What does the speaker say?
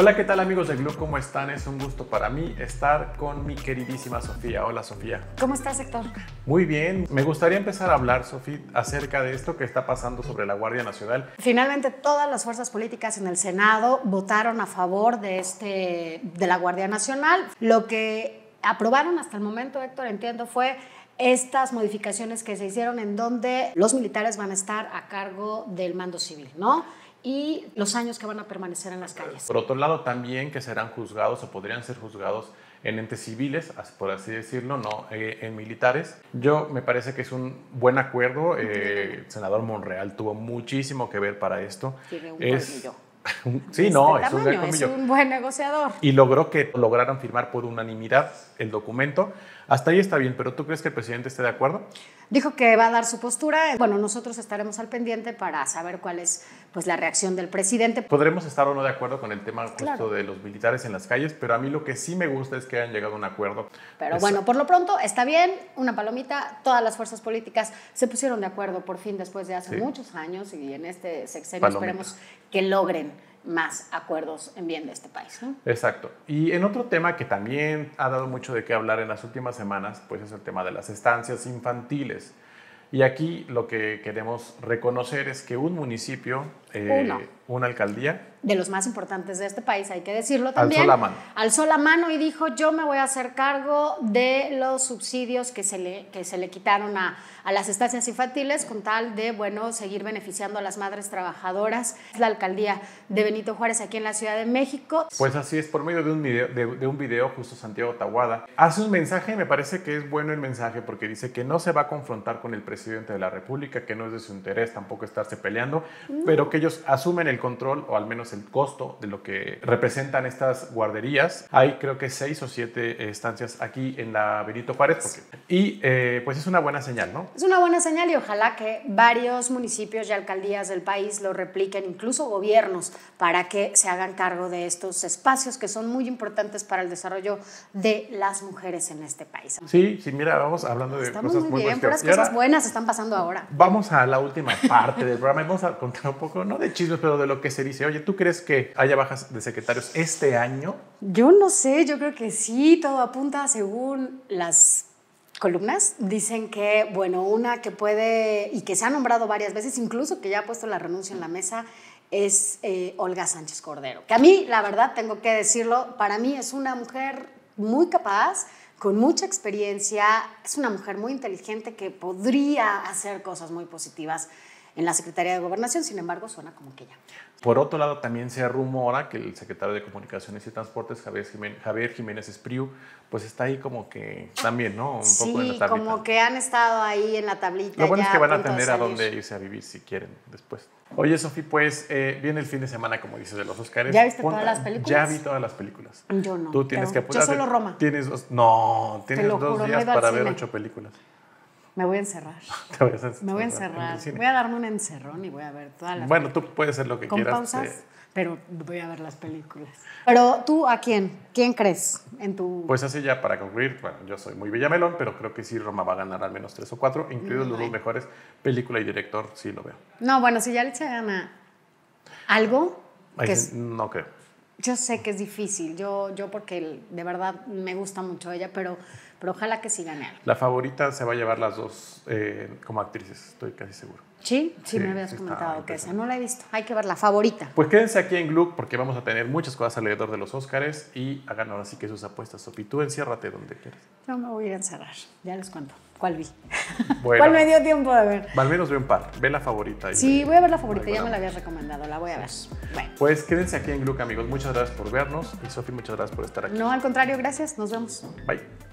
Hola, ¿qué tal amigos de Glue? ¿Cómo están? Es un gusto para mí estar con mi queridísima Sofía. Hola, Sofía. ¿Cómo estás, Héctor? Muy bien. Me gustaría empezar a hablar, Sofía, acerca de esto que está pasando sobre la Guardia Nacional. Finalmente, todas las fuerzas políticas en el Senado votaron a favor de, este, de la Guardia Nacional. Lo que aprobaron hasta el momento, Héctor, entiendo, fue estas modificaciones que se hicieron en donde los militares van a estar a cargo del mando civil, ¿no? y los años que van a permanecer en las calles. Por otro lado, también que serán juzgados o podrían ser juzgados en entes civiles, por así decirlo, no eh, en militares. Yo me parece que es un buen acuerdo. el eh, senador Monreal tuvo muchísimo que ver para esto. Tiene un Sí, no, este es, un es un buen negociador. Y logró que lograran firmar por unanimidad el documento. Hasta ahí está bien, pero ¿tú crees que el presidente esté de acuerdo? dijo que va a dar su postura. Bueno, nosotros estaremos al pendiente para saber cuál es pues, la reacción del presidente. Podremos estar o no de acuerdo con el tema justo de los militares en las calles, pero a mí lo que sí me gusta es que hayan llegado a un acuerdo. Pero bueno, por lo pronto está bien, una palomita, todas las fuerzas políticas se pusieron de acuerdo por fin después de hace muchos años y en este sexenio esperemos que logren más acuerdos en bien de este país. Exacto. Y en otro tema que también ha dado mucho de qué hablar en las últimas semanas, pues es el tema de las estancias infantiles. Y aquí lo que queremos reconocer es que un municipio eh, una alcaldía. De los más importantes de este país, hay que decirlo también. Alzó la mano. Alzó la mano y dijo, yo me voy a hacer cargo de los subsidios que se le, que se le quitaron a, a las estancias infantiles con tal de, bueno, seguir beneficiando a las madres trabajadoras. Es la alcaldía de Benito Juárez aquí en la Ciudad de México. Pues así es, por medio de un video, de, un video justo Santiago Tahuada. Hace un mensaje, me parece que es bueno el mensaje porque dice que no se va a confrontar con el presidente de la República, que no es de su interés tampoco estarse peleando, pero que ellos asumen el control o al menos el costo de lo que representan estas guarderías. Hay creo que seis o siete eh, estancias aquí en la Benito Juárez. y eh, pues es una buena señal, ¿no? Es una buena señal y ojalá que varios municipios y alcaldías del país lo repliquen, incluso gobiernos, para que se hagan cargo de estos espacios que son muy importantes para el desarrollo de las mujeres en este país. Sí, sí, mira, vamos hablando de cosas muy, buenas. cosas buenas están pasando ahora. Vamos a la última parte del programa. Vamos a contar un poco no de chismes, pero de lo que se dice. Oye, ¿tú crees que haya bajas de secretarios este año? Yo no sé, yo creo que sí, todo apunta según las columnas dicen que, bueno, una que puede y que se ha nombrado varias veces, incluso que ya ha puesto la renuncia en la mesa, es eh, Olga Sánchez Cordero. Que a mí, la verdad, tengo que decirlo, para mí es una mujer muy capaz, con mucha experiencia, es una mujer muy inteligente que podría hacer cosas muy positivas en la Secretaría de Gobernación, sin embargo, suena como que ya. Por otro lado, también se rumora que el secretario de Comunicaciones y Transportes, Javier Jiménez, Javier Espriu, pues está ahí como que también, ¿no? Un sí, poco en la como que han estado ahí en la tablita. Lo bueno es que van a tener a dónde irse a vivir si quieren después. Oye, Sofi, pues eh, viene el fin de semana, como dices, de los Oscars. ¿Ya viste todas las películas? Ya vi todas las películas. Yo no. Tú tienes que apurar. Yo solo Roma. Tienes no, tienes dos días para ver ocho películas. Me voy a encerrar. Me voy a encerrar. voy a darme un encerrón y voy a ver todas las. Bueno, tú puedes hacer lo que Con quieras. Pausas, eh. pero voy a ver las películas. Pero tú, ¿a quién? ¿Quién crees en tu.? Pues así ya para concluir, bueno, yo soy muy Villamelón, pero creo que sí Roma va a ganar al menos tres o cuatro, incluidos los dos mejores, película y director, sí lo veo. No, bueno, si ya le echa gana algo. que No creo. Yo sé que es difícil, yo, yo porque de verdad me gusta mucho ella, pero pero ojalá que sí gane La favorita se va a llevar las dos eh, como actrices, estoy casi seguro. Sí, sí, me habías comentado que esa no la he visto. Hay que ver la favorita. Pues quédense aquí en Gluck porque vamos a tener muchas cosas alrededor de los Óscares y hagan ahora sí que sus apuestas. Sofi, tú enciérrate donde quieras. Yo me voy a encerrar, ya les cuento. ¿Cuál vi? ¿Cuál me dio tiempo de ver? Al menos ve un par. Ve la favorita. Sí, voy a ver la favorita, ya me la habías recomendado, la voy a ver. Bueno. Pues quédense aquí en Gluck, amigos. Muchas gracias por vernos y Sofi, muchas gracias por estar aquí. No, al contrario, gracias. Nos vemos. Bye.